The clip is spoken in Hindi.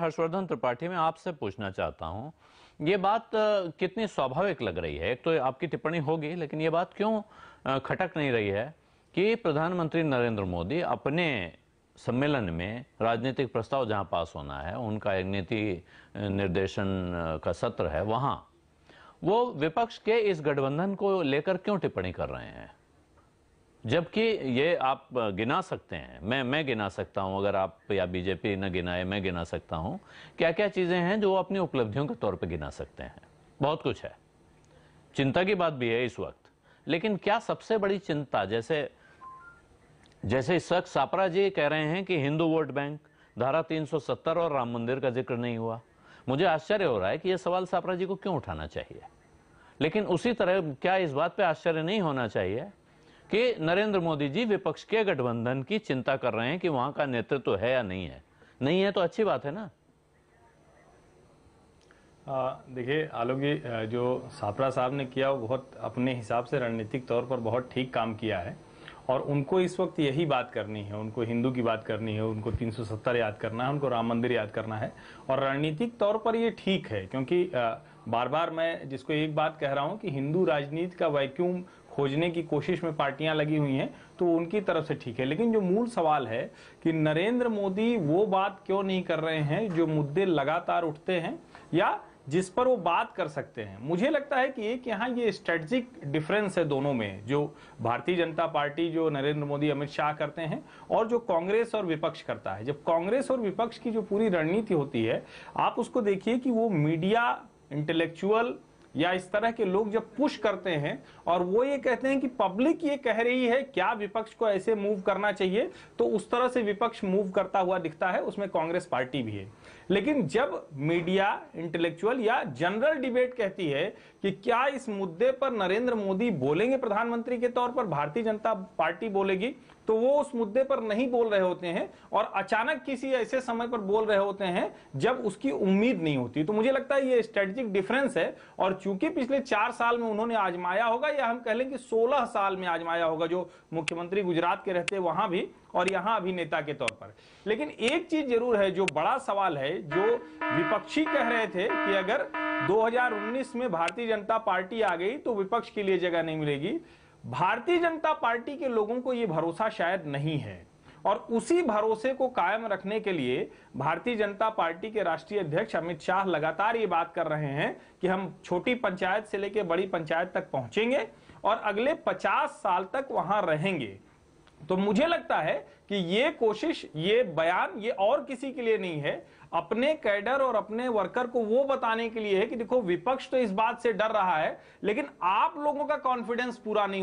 हर्षवर्धन त्रिपाठी मैं आपसे पूछना चाहता हूं ये बात कितनी स्वाभाविक लग रही है एक तो आपकी टिप्पणी होगी लेकिन ये बात क्यों खटक नहीं रही है कि प्रधानमंत्री नरेंद्र मोदी अपने सम्मेलन में राजनीतिक प्रस्ताव जहां पास होना है उनका एक नीति निर्देशन का सत्र है वहां वो विपक्ष के इस गठबंधन को लेकर क्यों टिप्पणी कर रहे हैं जबकि ये आप गिना सकते हैं मैं मैं गिना सकता हूं अगर आप या बीजेपी न गिनाए मैं गिना सकता हूं क्या क्या चीज़ें हैं जो अपनी उपलब्धियों के तौर पे गिना सकते हैं बहुत कुछ है चिंता की बात भी है इस वक्त लेकिन क्या सबसे बड़ी चिंता जैसे जैसे इस वक्त सापरा जी कह रहे हैं कि हिंदू वोट बैंक धारा 370 और राम मंदिर का जिक्र नहीं हुआ मुझे आश्चर्य हो रहा है कि यह सवाल सापरा जी को क्यों उठाना चाहिए लेकिन उसी तरह क्या इस बात पर आश्चर्य नहीं होना चाहिए कि नरेंद्र मोदी जी विपक्ष के गठबंधन की चिंता कर रहे हैं कि वहां का नेतृत्व तो है या नहीं है नहीं है तो अच्छी बात है ना देखिए आलोक जी जो सापरा साहब ने किया वो बहुत अपने हिसाब से रणनीतिक तौर पर बहुत ठीक काम किया है और उनको इस वक्त यही बात करनी है उनको हिंदू की बात करनी है उनको 370 याद करना है उनको राम मंदिर याद करना है और रणनीतिक तौर पर ये ठीक है क्योंकि बार बार मैं जिसको एक बात कह रहा हूँ कि हिंदू राजनीति का वैक्यूम खोजने की कोशिश में पार्टियां लगी हुई हैं तो उनकी तरफ से ठीक है लेकिन जो मूल सवाल है कि नरेंद्र मोदी वो बात क्यों नहीं कर रहे हैं जो मुद्दे लगातार उठते हैं या जिस पर वो बात कर सकते हैं मुझे लगता है कि एक यहाँ ये स्ट्रेटजिक डिफरेंस है दोनों में जो भारतीय जनता पार्टी जो नरेंद्र मोदी अमित शाह करते हैं और जो कांग्रेस और विपक्ष करता है जब कांग्रेस और विपक्ष की जो पूरी रणनीति होती है आप उसको देखिए कि वो मीडिया इंटेलेक्चुअल या इस तरह के लोग जब पुश करते हैं और वो ये कहते हैं कि पब्लिक ये कह रही है क्या विपक्ष को ऐसे मूव करना चाहिए तो उस तरह से विपक्ष मूव करता हुआ दिखता है उसमें कांग्रेस पार्टी भी है लेकिन जब मीडिया इंटेलेक्चुअल या जनरल डिबेट कहती है कि क्या इस मुद्दे पर नरेंद्र मोदी बोलेंगे प्रधानमंत्री के तौर पर भारतीय जनता पार्टी बोलेगी तो वो उस मुद्दे पर नहीं बोल रहे होते हैं और अचानक किसी ऐसे समय पर बोल रहे होते हैं जब उसकी उम्मीद नहीं होती तो मुझे लगता है ये स्ट्रेटेजिक डिफरेंस है और चूंकि पिछले चार साल में उन्होंने आजमाया होगा या हम कह लें कि सोलह साल में आजमाया होगा जो मुख्यमंत्री गुजरात के रहते वहां भी और यहां अभी नेता के तौर पर लेकिन एक चीज जरूर है जो बड़ा सवाल है जो विपक्षी कह रहे थे कि अगर 2019 में भारतीय जनता पार्टी आ गई तो विपक्ष के लिए जगह नहीं मिलेगी भारतीय जनता पार्टी के लोगों को यह भरोसा शायद नहीं है और उसी भरोसे को कायम रखने के लिए भारतीय जनता पार्टी के राष्ट्रीय अध्यक्ष अमित शाह लगातार ये बात कर रहे हैं कि हम छोटी पंचायत से लेकर बड़ी पंचायत तक पहुंचेंगे और अगले 50 साल तक वहां रहेंगे तो मुझे लगता है कि ये कोशिश ये बयान ये और किसी के लिए नहीं है अपने कैडर और अपने वर्कर को वो बताने के लिए है कि देखो विपक्ष तो इस बात से डर रहा है लेकिन आप लोगों का कॉन्फिडेंस पूरा नहीं हो